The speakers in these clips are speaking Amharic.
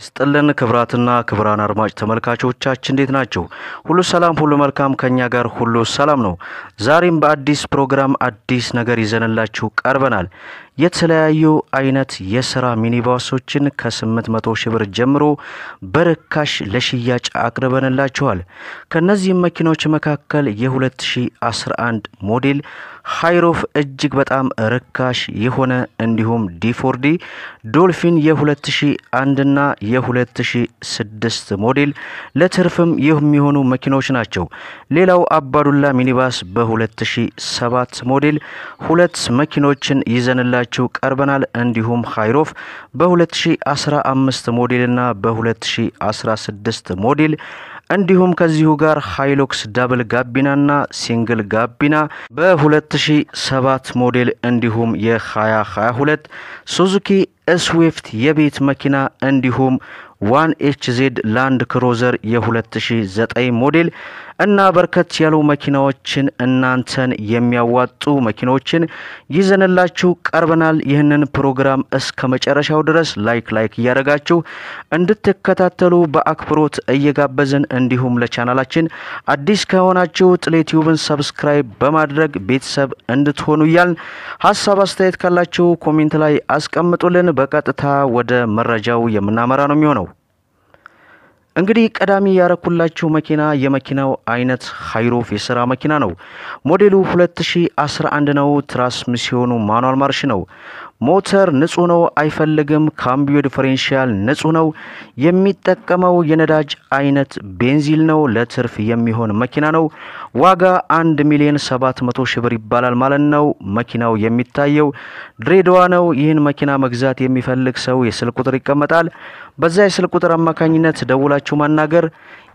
ይስጥልን ክብራትና ክብራን አድማጭ ተመልካቾቻችን እንዴት ናቸው? ሁሉ ሰላም፣ ሁሉ መልካም፣ ከኛ ጋር ሁሉ ሰላም ነው። ዛሬም በአዲስ ፕሮግራም አዲስ ነገር ይዘንላችሁ ቀርበናል። የተለያዩ አይነት የስራ ሚኒባሶችን ከ800 ሺህ ብር ጀምሮ በርካሽ ለሽያጭ አቅርበንላችኋል። ከነዚህ መኪናዎች መካከል የ2011 ሞዴል ሃይሮፍ እጅግ በጣም ርካሽ የሆነ እንዲሁም ዲፎርዲ ዶልፊን የ2001 ና የ2006 ሞዴል ለትርፍም የሚሆኑ መኪኖች ናቸው። ሌላው አባዱላ ሚኒባስ በ2007 ሞዴል ሁለት መኪኖችን ይዘንላችሁ ቀርበናል። እንዲሁም ሃይሮፍ በ2015 ሞዴልና በ2016 ሞዴል እንዲሁም ከዚሁ ጋር ሃይሎክስ ዳብል ጋቢናና ሲንግል ጋቢና በ2007 ሞዴል እንዲሁም የ2022 ሱዙኪ ስዊፍት የቤት መኪና እንዲሁም ዋን ኤች ዜድ ላንድ ክሮዘር የ2009 ሞዴል እና በርከት ያሉ መኪናዎችን እናንተን የሚያዋጡ መኪናዎችን ይዘንላችሁ ቀርበናል። ይህንን ፕሮግራም እስከ መጨረሻው ድረስ ላይክ ላይክ እያደረጋችሁ እንድትከታተሉ በአክብሮት እየጋበዝን እንዲሁም ለቻናላችን አዲስ ከሆናችሁ ጥሌትዩብን ሰብስክራይብ በማድረግ ቤተሰብ እንድትሆኑ እያልን ሀሳብ አስተያየት ካላችሁ ኮሜንት ላይ አስቀምጡልን። በቀጥታ ወደ መረጃው የምናመራ ነው የሚሆነው። እንግዲህ ቀዳሚ ያረኩላችሁ መኪና የመኪናው አይነት ሀይሮፍ የስራ መኪና ነው። ሞዴሉ 2011 ነው። ትራንስሚስዮኑ ማኑዋል ማርሽ ነው። ሞተር ንጹህ ነው አይፈልግም። ካምቢዮ ዲፈሬንሻል ንጹህ ነው። የሚጠቀመው የነዳጅ አይነት ቤንዚል ነው። ለትርፍ የሚሆን መኪና ነው። ዋጋ 1 ሚሊዮን 700 ሺህ ብር ይባላል ማለት ነው። መኪናው የሚታየው ድሬዳዋ ነው። ይህን መኪና መግዛት የሚፈልግ ሰው የስልክ ቁጥር ይቀመጣል። በዛ የስልክ ቁጥር አማካኝነት ደውላችሁ ማናገር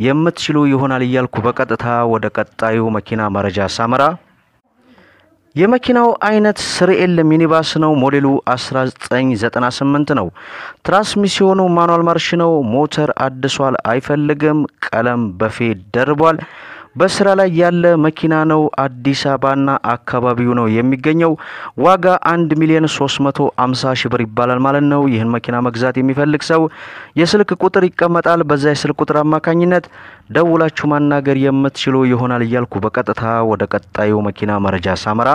የምትችሉ ይሆናል እያልኩ በቀጥታ ወደ ቀጣዩ መኪና መረጃ ሳመራ የመኪናው አይነት ስርኤል ሚኒባስ ነው። ሞዴሉ 1998 ነው። ትራንስሚሽኑ ማኑዋል ማርሽ ነው። ሞተር አድሷል፣ አይፈልግም። ቀለም በፌ ደርቧል። በስራ ላይ ያለ መኪና ነው። አዲስ አበባና አካባቢው ነው የሚገኘው። ዋጋ 1 ሚሊዮን 350 ሺህ ብር ይባላል ማለት ነው። ይህን መኪና መግዛት የሚፈልግ ሰው የስልክ ቁጥር ይቀመጣል። በዛ የስልክ ቁጥር አማካኝነት ደውላችሁ ማናገር የምትችሉ ይሆናል እያልኩ በቀጥታ ወደ ቀጣዩ መኪና መረጃ ሳመራ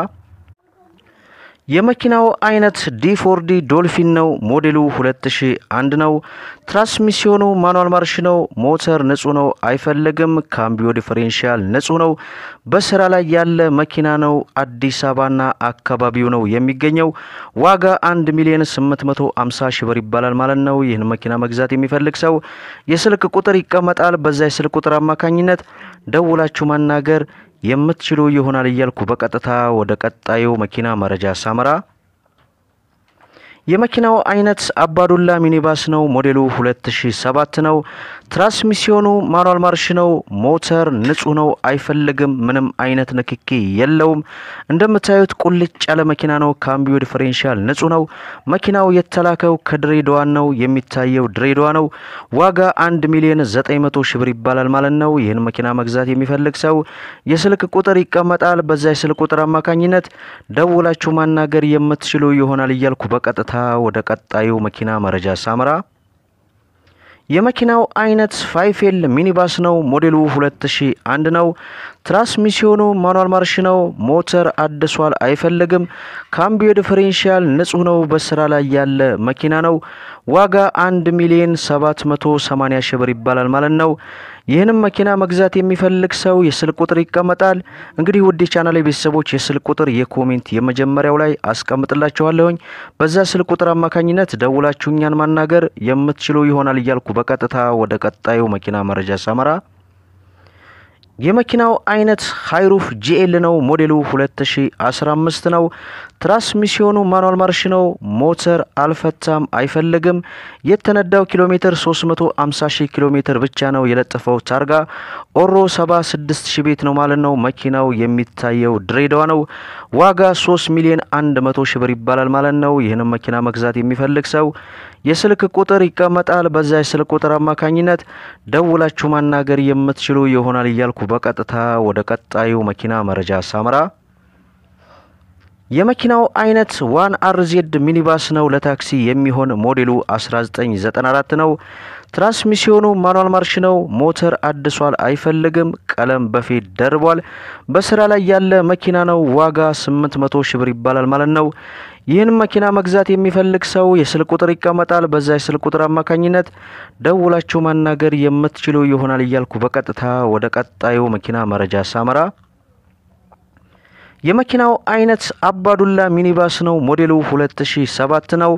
የመኪናው አይነት ዲፎርዲ ዶልፊን ነው። ሞዴሉ 2001 ነው። ትራንስሚሲዮኑ ማኑዋል ማርሽ ነው። ሞተር ንጹህ ነው፣ አይፈለግም። ካምቢዮ ዲፈሬንሻል ንጹህ ነው። በስራ ላይ ያለ መኪና ነው። አዲስ አበባና አካባቢው ነው የሚገኘው። ዋጋ 1 ሚሊዮን 850 ሺህ ብር ይባላል ማለት ነው። ይህን መኪና መግዛት የሚፈልግ ሰው የስልክ ቁጥር ይቀመጣል። በዛ የስልክ ቁጥር አማካኝነት ደውላችሁ ማናገር የምትችሉ ይሆናል እያልኩ በቀጥታ ወደ ቀጣዩ መኪና መረጃ ሳመራ የመኪናው አይነት አባዱላ ሚኒባስ ነው። ሞዴሉ 2007 ነው። ትራንስሚሽኑ ማኑዋል ማርሽ ነው። ሞተር ንጹህ ነው፣ አይፈልግም። ምንም አይነት ንክኪ የለውም። እንደምታዩት ቁልጭ ያለ መኪና ነው። ካምቢዮ ዲፈሬንሻል ንጹህ ነው። መኪናው የተላከው ከድሬዳዋ ነው። የሚታየው ድሬዳዋ ነው። ዋጋ 1 ሚሊዮን 900 ሺህ ብር ይባላል ማለት ነው። ይህን መኪና መግዛት የሚፈልግ ሰው የስልክ ቁጥር ይቀመጣል። በዛ የስልክ ቁጥር አማካኝነት ደውላችሁ ማናገር የምትችሉ ይሆናል እያልኩ በቀጥታ በቀጥታ ወደ ቀጣዩ መኪና መረጃ ሳምራ የመኪናው አይነት ፋይፌል ሚኒባስ ነው። ሞዴሉ 2001 ነው። ትራንስሚሽኑ ማኑዋል ማርሽ ነው። ሞተር አድሷል አይፈልግም። ካምቢዮ ዲፈሬንሺያል ንጹህ ነው። በስራ ላይ ያለ መኪና ነው። ዋጋ 1 ሚሊዮን 780 ሺህ ብር ይባላል ማለት ነው። ይህንም መኪና መግዛት የሚፈልግ ሰው የስልክ ቁጥር ይቀመጣል። እንግዲህ ውድ ቻናል ቤተሰቦች የስልክ ቁጥር የኮሜንት የመጀመሪያው ላይ አስቀምጥላችኋለሁኝ። በዛ ስልክ ቁጥር አማካኝነት ደውላችሁ እኛን ማናገር የምትችሉ ይሆናል እያልኩ በቀጥታ ወደ ቀጣዩ መኪና መረጃ ሰመራ የመኪናው አይነት ሃይሩፍ ጂኤል ነው። ሞዴሉ 2015 ነው። ትራንስሚሽኑ ማኑዋል ማርሽ ነው። ሞተር አልፈታም አይፈልግም። የተነዳው ኪሎ ሜትር 350 ሺህ ኪሎ ሜትር ብቻ ነው የለጠፈው ታርጋ። ኦሮ 76 ሺህ ቤት ነው ማለት ነው። መኪናው የሚታየው ድሬዳዋ ነው። ዋጋ 3 ሚሊዮን 100 ሺህ ብር ይባላል ማለት ነው። ይህንም መኪና መግዛት የሚፈልግ ሰው የስልክ ቁጥር ይቀመጣል። በዛ የስልክ ቁጥር አማካኝነት ደውላችሁ ማናገር የምትችሉ ይሆናል እያልኩ በቀጥታ ወደ ቀጣዩ መኪና መረጃ ሳምራ የመኪናው አይነት ዋን አርዜድ ሚኒባስ ነው። ለታክሲ የሚሆን ሞዴሉ 1994 ነው። ትራንስሚሲዮኑ ማኑዋል ማርሽ ነው። ሞተር አድሷል አይፈልግም። ቀለም በፊት ደርቧል። በስራ ላይ ያለ መኪና ነው። ዋጋ 800 ሺህ ብር ይባላል ማለት ነው። ይህን መኪና መግዛት የሚፈልግ ሰው የስልክ ቁጥር ይቀመጣል። በዛ የስልክ ቁጥር አማካኝነት ደውላችሁ ማናገር የምትችሉ ይሆናል እያልኩ በቀጥታ ወደ ቀጣዩ መኪና መረጃ ሳመራ የመኪናው አይነት አባዱላ ሚኒባስ ነው። ሞዴሉ 2007 ነው።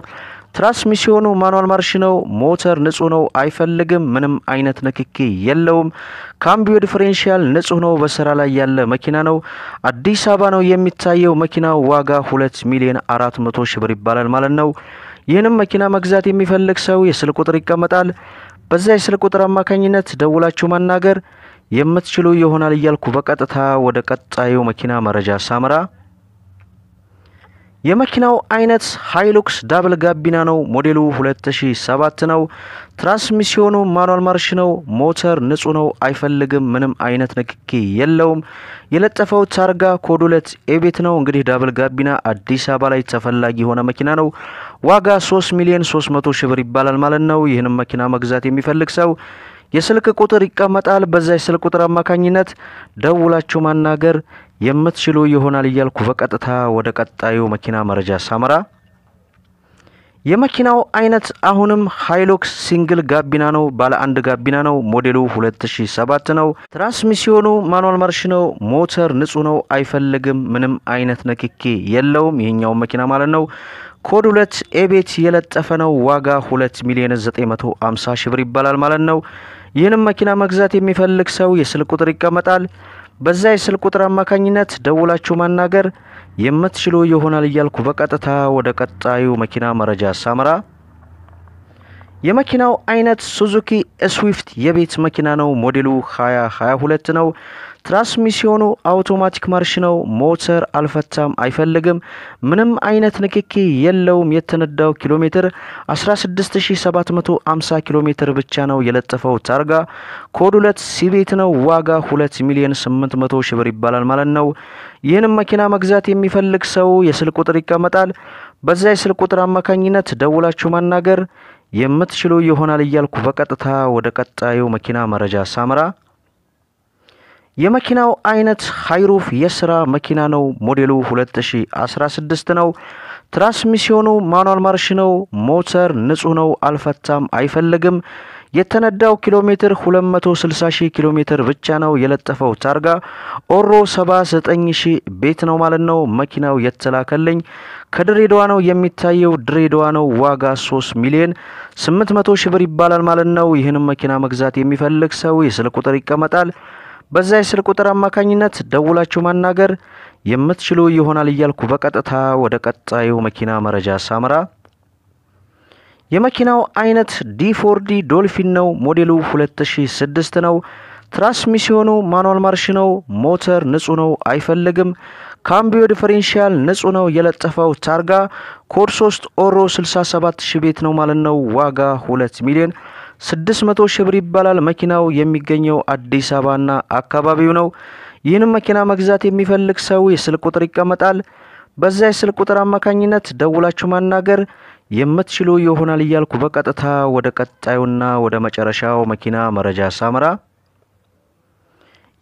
ትራንስሚሽኑ ማኑዋል ማርሽ ነው። ሞተር ንጹህ ነው፣ አይፈልግም፣ ምንም አይነት ንክኪ የለውም። ካምቢዮ ዲፈሬንሺያል ንጹህ ነው፣ በስራ ላይ ያለ መኪና ነው። አዲስ አበባ ነው የሚታየው። መኪናው ዋጋ ሁለት ሚሊዮን አራት መቶ ብር ይባላል ማለት ነው። ይህንም መኪና መግዛት የሚፈልግ ሰው የስልክ ቁጥር ይቀመጣል። በዛ የስልክ ቁጥር አማካኝነት ደውላችሁ ማናገር የምትችሉ ይሆናል እያልኩ በቀጥታ ወደ ቀጣዩ መኪና መረጃ ሳምራ የመኪናው አይነት ሃይሉክስ ዳብል ጋቢና ነው። ሞዴሉ 2007 ነው። ትራንስሚሽኑ ማኑዋል ማርሽ ነው። ሞተር ንጹህ ነው፣ አይፈልግም፣ ምንም አይነት ንክኪ የለውም። የለጠፈው ታርጋ ኮድ ሁለት ኤቤት ነው። እንግዲህ ዳብል ጋቢና አዲስ አበባ ላይ ተፈላጊ የሆነ መኪና ነው። ዋጋ 3 ሚሊዮን 300 ሺህ ብር ይባላል ማለት ነው። ይህንም መኪና መግዛት የሚፈልግ ሰው የስልክ ቁጥር ይቀመጣል። በዛ የስልክ ቁጥር አማካኝነት ደውላችሁ ማናገር የምትችሉ ይሆናል እያልኩ በቀጥታ ወደ ቀጣዩ መኪና መረጃ ሳመራ የመኪናው አይነት አሁንም ሃይሎክስ ሲንግል ጋቢና ነው። ባለ አንድ ጋቢና ነው። ሞዴሉ 2007 ነው። ትራንስሚሲዮኑ ማኑዋል ማርሽ ነው። ሞተር ንጹህ ነው፣ አይፈልግም። ምንም አይነት ንክኪ የለውም። ይህኛው መኪና ማለት ነው። ኮድ 2 ኤቤት የለጠፈ ነው። ዋጋ 2 ሚሊዮን 950 ሺህ ብር ይባላል ማለት ነው። ይህንም መኪና መግዛት የሚፈልግ ሰው የስልክ ቁጥር ይቀመጣል። በዛ የስልክ ቁጥር አማካኝነት ደውላችሁ ማናገር የምትችሉ ይሆናል እያልኩ በቀጥታ ወደ ቀጣዩ መኪና መረጃ ሳመራ የመኪናው አይነት ሱዙኪ ስዊፍት የቤት መኪና ነው። ሞዴሉ 2022 ነው። ትራንስሚሲዮኑ አውቶማቲክ ማርሽ ነው። ሞተር አልፈታም አይፈልግም። ምንም አይነት ንክኪ የለውም። የተነዳው ኪሎ ሜትር 16750 ኪሎ ሜትር ብቻ ነው። የለጠፈው ታርጋ ኮድ 2 ሲቤት ነው። ዋጋ 2 ሚሊዮን 800 ሺህ ብር ይባላል ማለት ነው። ይህንም መኪና መግዛት የሚፈልግ ሰው የስልክ ቁጥር ይቀመጣል። በዛ የስልክ ቁጥር አማካኝነት ደውላችሁ ማናገር የምትችሉ ይሆናል እያልኩ በቀጥታ ወደ ቀጣዩ መኪና መረጃ ሳምራ የመኪናው አይነት ሃይሩፍ የስራ መኪና ነው። ሞዴሉ 2016 ነው። ትራንስሚሲዮኑ ማኑዋል ማርሽ ነው። ሞተር ንጹህ ነው። አልፈታም፣ አይፈልግም። የተነዳው ኪሎ ሜትር 260 ሺህ ኪሎ ሜትር ብቻ ነው። የለጠፈው ታርጋ ኦሮ 79 ሺህ ቤት ነው ማለት ነው። መኪናው የተላከልኝ ከድሬዳዋ ነው። የሚታየው ድሬዳዋ ነው። ዋጋ 3 ሚሊዮን 800 ሺህ ብር ይባላል ማለት ነው። ይህንም መኪና መግዛት የሚፈልግ ሰው የስልክ ቁጥር ይቀመጣል። በዛ የስልክ ቁጥር አማካኝነት ደውላችሁ ማናገር የምትችሉ ይሆናል እያልኩ በቀጥታ ወደ ቀጣዩ መኪና መረጃ ሳምራ የመኪናው አይነት ዲፎርዲ ዶልፊን ነው። ሞዴሉ 2006 ነው። ትራንስሚሽኑ ማኑዋል ማርሽ ነው። ሞተር ንጹህ ነው፣ አይፈልግም። ካምቢዮ ዲፈሬንሺያል ንጹህ ነው። የለጠፈው ታርጋ ኮድ 3 ኦሮ 67 ሺህ ቤት ነው ማለት ነው። ዋጋ 2 ሚሊዮን 600 ሺህ ብር ይባላል። መኪናው የሚገኘው አዲስ አበባና አካባቢው ነው። ይህንም መኪና መግዛት የሚፈልግ ሰው የስልክ ቁጥር ይቀመጣል። በዛ የስልክ ቁጥር አማካኝነት ደውላችሁ ማናገር የምትችሉ ይሆናል እያልኩ በቀጥታ ወደ ቀጣዩና ወደ መጨረሻው መኪና መረጃ ሳምራ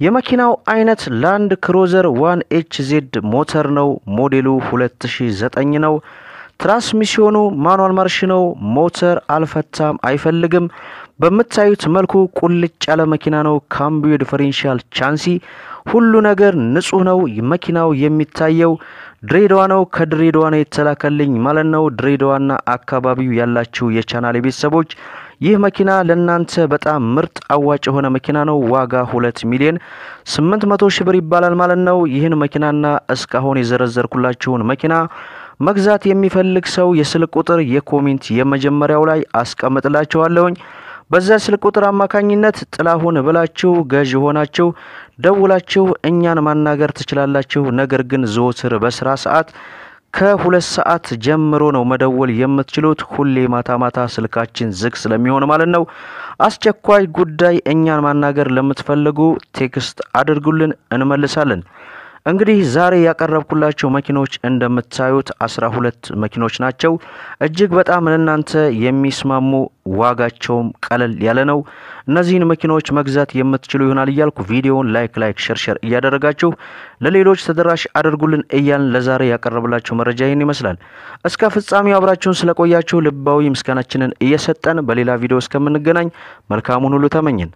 የመኪናው አይነት ላንድ ክሮዘር ዋን ኤች ዜድ ሞተር ነው። ሞዴሉ 2009 ነው። ትራንስሚሽኑ ማኑዋል ማርሽ ነው። ሞተር አልፈታም አይፈልግም። በምታዩት መልኩ ቁልጭ ያለ መኪና ነው። ካምቢዮ ዲፈሬንሻል ቻንሲ ሁሉ ነገር ንጹህ ነው። መኪናው የሚታየው ድሬዳዋ ነው። ከድሬዳዋ ነው የተላከልኝ ማለት ነው። ድሬዳዋና አካባቢው ያላችሁ የቻናል ቤተሰቦች ይህ መኪና ለእናንተ በጣም ምርጥ አዋጭ የሆነ መኪና ነው። ዋጋ ሁለት ሚሊዮን ስምንት መቶ ሺህ ብር ይባላል ማለት ነው። ይህን መኪናና እስካሁን የዘረዘርኩላችሁን መኪና መግዛት የሚፈልግ ሰው የስልክ ቁጥር የኮሜንት የመጀመሪያው ላይ አስቀምጥላችኋለሁኝ። በዛ ስልክ ቁጥር አማካኝነት ጥላሁን ብላችሁ ገዥ ሆናችሁ ደውላችሁ እኛን ማናገር ትችላላችሁ። ነገር ግን ዘወትር በስራ ሰዓት ከሁለት ሰዓት ጀምሮ ነው መደወል የምትችሉት። ሁሌ ማታ ማታ ስልካችን ዝግ ስለሚሆን ማለት ነው። አስቸኳይ ጉዳይ እኛን ማናገር ለምትፈልጉ ቴክስት አድርጉልን፣ እንመልሳለን። እንግዲህ ዛሬ ያቀረብኩላቸው መኪኖች እንደምታዩት አስራ ሁለት መኪኖች ናቸው። እጅግ በጣም ለእናንተ የሚስማሙ ዋጋቸውም ቀለል ያለ ነው። እነዚህን መኪናዎች መግዛት የምትችሉ ይሆናል እያልኩ ቪዲዮውን ላይክ ላይክ ሸርሸር እያደረጋችሁ ለሌሎች ተደራሽ አድርጉልን እያልን ለዛሬ ያቀረብላችሁ መረጃ ይህን ይመስላል። እስከ ፍጻሜው አብራችሁን ስለቆያችሁ ልባዊ ምስጋናችንን እየሰጠን በሌላ ቪዲዮ እስከምንገናኝ መልካሙን ሁሉ ተመኝን።